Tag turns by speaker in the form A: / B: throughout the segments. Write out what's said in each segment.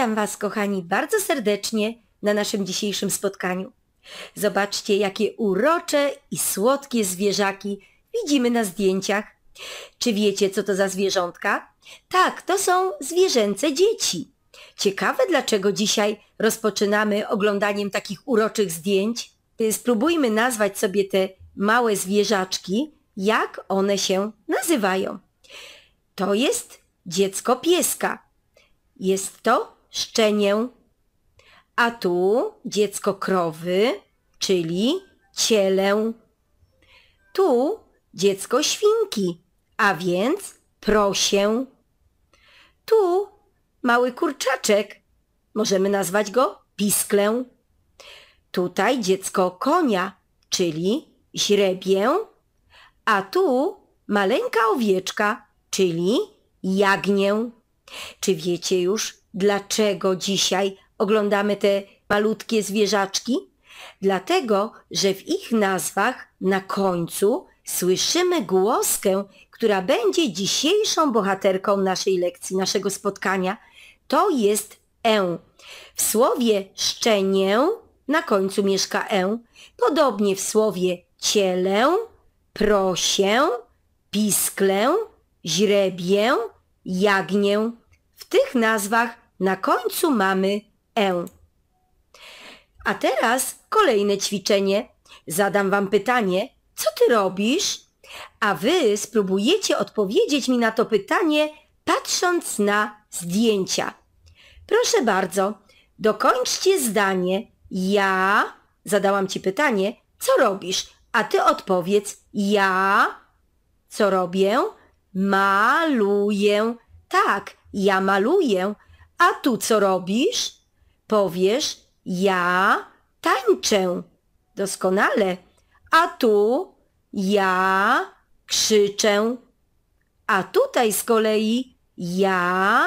A: Witam Was, kochani, bardzo serdecznie na naszym dzisiejszym spotkaniu. Zobaczcie, jakie urocze i słodkie zwierzaki widzimy na zdjęciach. Czy wiecie, co to za zwierzątka? Tak, to są zwierzęce dzieci. Ciekawe, dlaczego dzisiaj rozpoczynamy oglądaniem takich uroczych zdjęć. Spróbujmy nazwać sobie te małe zwierzaczki, jak one się nazywają. To jest dziecko pieska. Jest to szczenię. A tu dziecko krowy, czyli cielę. Tu dziecko świnki, a więc prosię. Tu mały kurczaczek, możemy nazwać go pisklę. Tutaj dziecko konia, czyli źrebię, a tu maleńka owieczka, czyli jagnię. Czy wiecie już, dlaczego dzisiaj oglądamy te malutkie zwierzaczki? Dlatego, że w ich nazwach na końcu słyszymy głoskę, która będzie dzisiejszą bohaterką naszej lekcji, naszego spotkania. To jest e. W słowie szczenię na końcu mieszka e. Podobnie w słowie cielę, prosię, pisklę, źrebię jagnię. W tych nazwach na końcu mamy e. A teraz kolejne ćwiczenie. Zadam Wam pytanie, co Ty robisz? A Wy spróbujecie odpowiedzieć mi na to pytanie, patrząc na zdjęcia. Proszę bardzo, dokończcie zdanie. Ja zadałam Ci pytanie, co robisz? A Ty odpowiedz, ja co robię? Maluję. Tak, ja maluję. A tu co robisz? Powiesz, ja tańczę. Doskonale. A tu ja krzyczę. A tutaj z kolei ja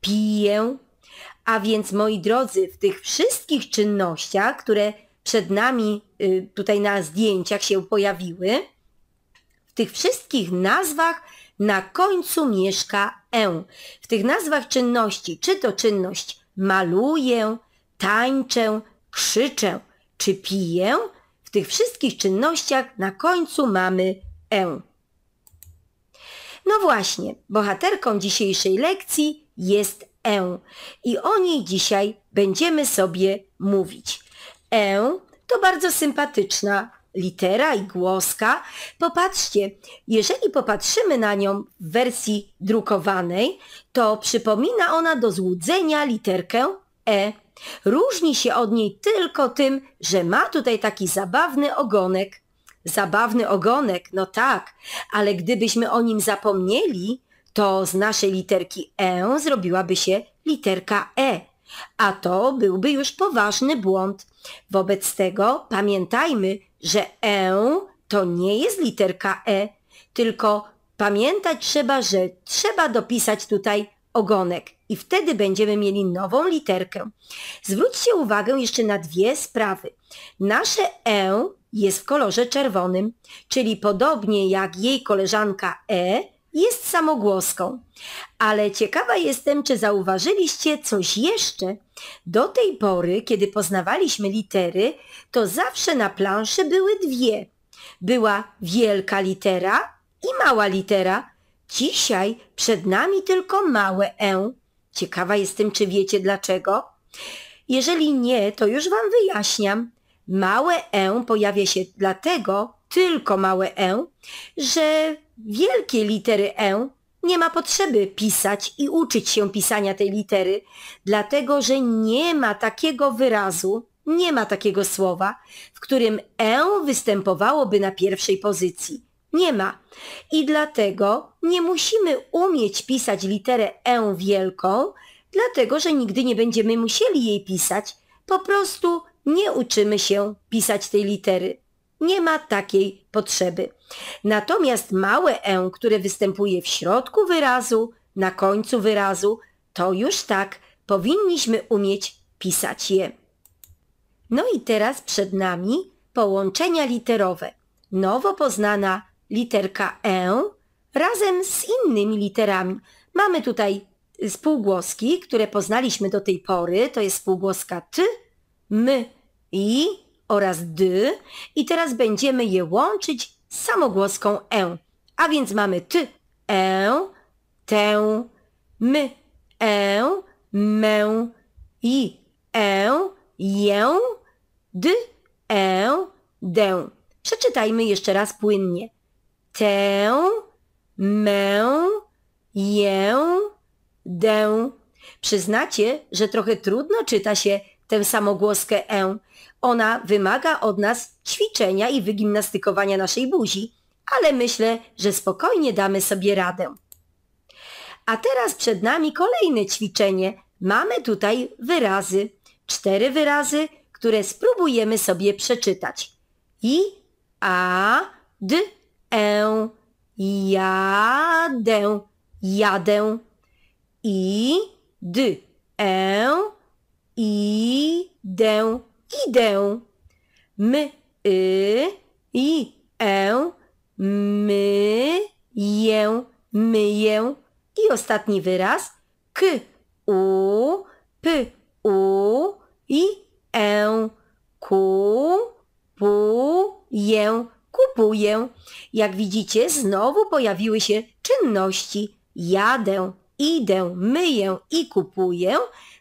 A: piję. A więc moi drodzy, w tych wszystkich czynnościach, które przed nami y, tutaj na zdjęciach się pojawiły, w tych wszystkich nazwach na końcu mieszka e. W tych nazwach czynności, czy to czynność maluję, tańczę, krzyczę, czy piję, w tych wszystkich czynnościach na końcu mamy e. No właśnie, bohaterką dzisiejszej lekcji jest e i o niej dzisiaj będziemy sobie mówić. E to bardzo sympatyczna litera i głoska. Popatrzcie, jeżeli popatrzymy na nią w wersji drukowanej, to przypomina ona do złudzenia literkę E. Różni się od niej tylko tym, że ma tutaj taki zabawny ogonek. Zabawny ogonek, no tak, ale gdybyśmy o nim zapomnieli, to z naszej literki E zrobiłaby się literka E, a to byłby już poważny błąd. Wobec tego pamiętajmy, że E to nie jest literka E, tylko pamiętać trzeba, że trzeba dopisać tutaj ogonek i wtedy będziemy mieli nową literkę. Zwróćcie uwagę jeszcze na dwie sprawy. Nasze E jest w kolorze czerwonym, czyli podobnie jak jej koleżanka E, jest samogłoską. Ale ciekawa jestem, czy zauważyliście coś jeszcze? Do tej pory, kiedy poznawaliśmy litery, to zawsze na planszy były dwie. Była wielka litera i mała litera. Dzisiaj przed nami tylko małe e. Ciekawa jestem, czy wiecie dlaczego? Jeżeli nie, to już Wam wyjaśniam. Małe e pojawia się dlatego, tylko małe e, że wielkiej litery E nie ma potrzeby pisać i uczyć się pisania tej litery, dlatego że nie ma takiego wyrazu, nie ma takiego słowa, w którym E występowałoby na pierwszej pozycji. Nie ma. I dlatego nie musimy umieć pisać literę E wielką, dlatego że nigdy nie będziemy musieli jej pisać. Po prostu nie uczymy się pisać tej litery nie ma takiej potrzeby. Natomiast małe e, które występuje w środku wyrazu, na końcu wyrazu, to już tak powinniśmy umieć pisać je. No i teraz przed nami połączenia literowe. Nowo poznana literka e razem z innymi literami. Mamy tutaj spółgłoski, które poznaliśmy do tej pory. To jest spółgłoska t, m, i, oraz d i teraz będziemy je łączyć z samogłoską e. A więc mamy ty, e, tę, my, e, mę, i, e, ję, d, e, dę. Przeczytajmy jeszcze raz płynnie. Tę, mę, ję, dę. Przyznacie, że trochę trudno czyta się tę samogłoskę E. Ona wymaga od nas ćwiczenia i wygimnastykowania naszej buzi, ale myślę, że spokojnie damy sobie radę. A teraz przed nami kolejne ćwiczenie. Mamy tutaj wyrazy, cztery wyrazy, które spróbujemy sobie przeczytać. I, a, d, e, jadę, jadę. I, d, e, idę, idę. My, y, i, e, my, ję, myję. I ostatni wyraz k, u, p, u, i, e, ku, pu, ję, kupuję. Jak widzicie, znowu pojawiły się czynności jadę, idę, myję i kupuję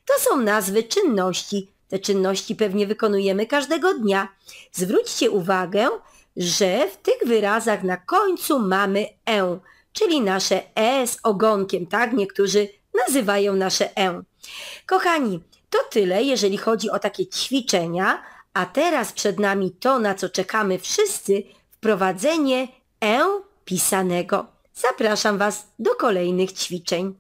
A: to są nazwy czynności. Te czynności pewnie wykonujemy każdego dnia. Zwróćcie uwagę, że w tych wyrazach na końcu mamy e, czyli nasze e z ogonkiem, tak? Niektórzy nazywają nasze e. Kochani, to tyle, jeżeli chodzi o takie ćwiczenia, a teraz przed nami to, na co czekamy wszyscy, wprowadzenie e pisanego. Zapraszam Was do kolejnych ćwiczeń.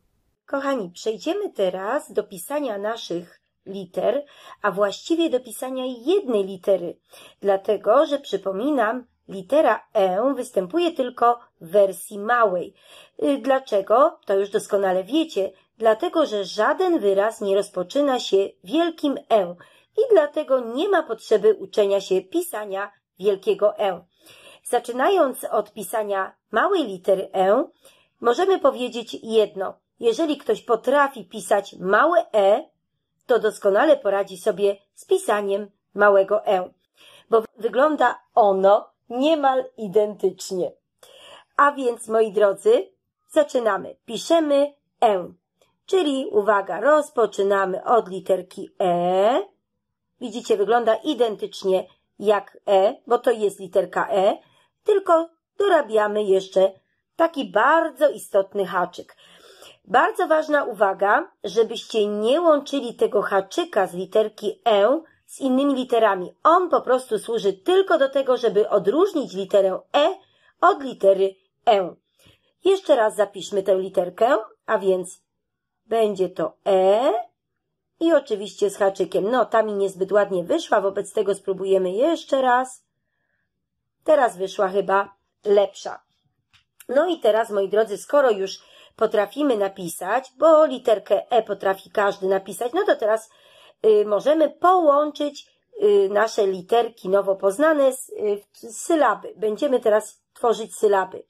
A: Kochani, przejdziemy teraz do pisania naszych liter, a właściwie do pisania jednej litery, dlatego że przypominam, litera E występuje tylko w wersji małej. Y, dlaczego? To już doskonale wiecie. Dlatego, że żaden wyraz nie rozpoczyna się wielkim E i dlatego nie ma potrzeby uczenia się pisania wielkiego E. Zaczynając od pisania małej litery E, możemy powiedzieć jedno – jeżeli ktoś potrafi pisać małe e, to doskonale poradzi sobie z pisaniem małego e, bo wygląda ono niemal identycznie. A więc, moi drodzy, zaczynamy. Piszemy e, czyli uwaga, rozpoczynamy od literki e. Widzicie, wygląda identycznie jak e, bo to jest literka e, tylko dorabiamy jeszcze taki bardzo istotny haczyk. Bardzo ważna uwaga, żebyście nie łączyli tego haczyka z literki E z innymi literami. On po prostu służy tylko do tego, żeby odróżnić literę E od litery E. Jeszcze raz zapiszmy tę literkę, a więc będzie to E i oczywiście z haczykiem. No, ta mi niezbyt ładnie wyszła, wobec tego spróbujemy jeszcze raz. Teraz wyszła chyba lepsza. No i teraz, moi drodzy, skoro już potrafimy napisać, bo literkę E potrafi każdy napisać, no to teraz y, możemy połączyć y, nasze literki nowo poznane z, z y, sylaby. Będziemy teraz tworzyć sylaby.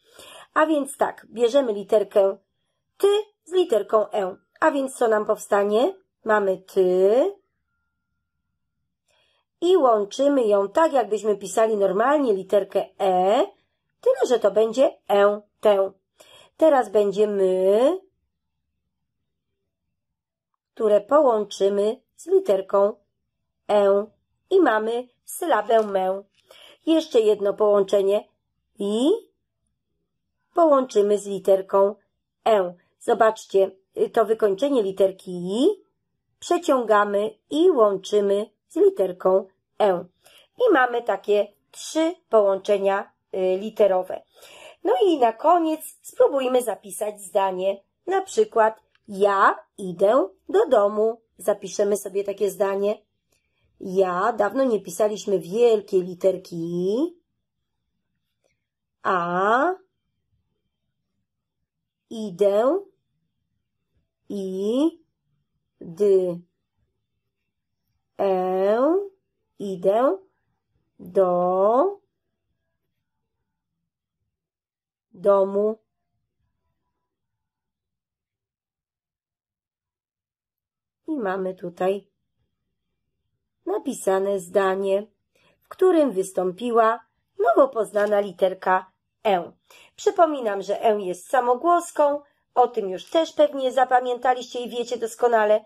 A: A więc tak, bierzemy literkę ty z literką E. A więc co nam powstanie? Mamy ty i łączymy ją tak, jakbyśmy pisali normalnie literkę E, tyle że to będzie E, tę. Teraz będzie my, które połączymy z literką e i mamy sylabę mę. Jeszcze jedno połączenie i połączymy z literką e. Zobaczcie, y, to wykończenie literki i przeciągamy i łączymy z literką e. I mamy takie trzy połączenia y, literowe. No i na koniec spróbujmy zapisać zdanie. Na przykład ja idę do domu. Zapiszemy sobie takie zdanie. Ja dawno nie pisaliśmy wielkiej literki A. Idę. I. Dy. E. Idę. Do. domu i mamy tutaj napisane zdanie, w którym wystąpiła nowo poznana literka E. Przypominam, że E jest samogłoską, o tym już też pewnie zapamiętaliście i wiecie doskonale,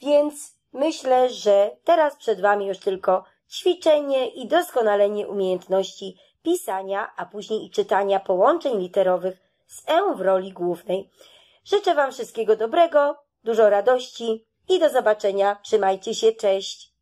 A: więc myślę, że teraz przed Wami już tylko ćwiczenie i doskonalenie umiejętności pisania, a później i czytania połączeń literowych z E w roli głównej. Życzę Wam wszystkiego dobrego, dużo radości i do zobaczenia. Trzymajcie się, cześć!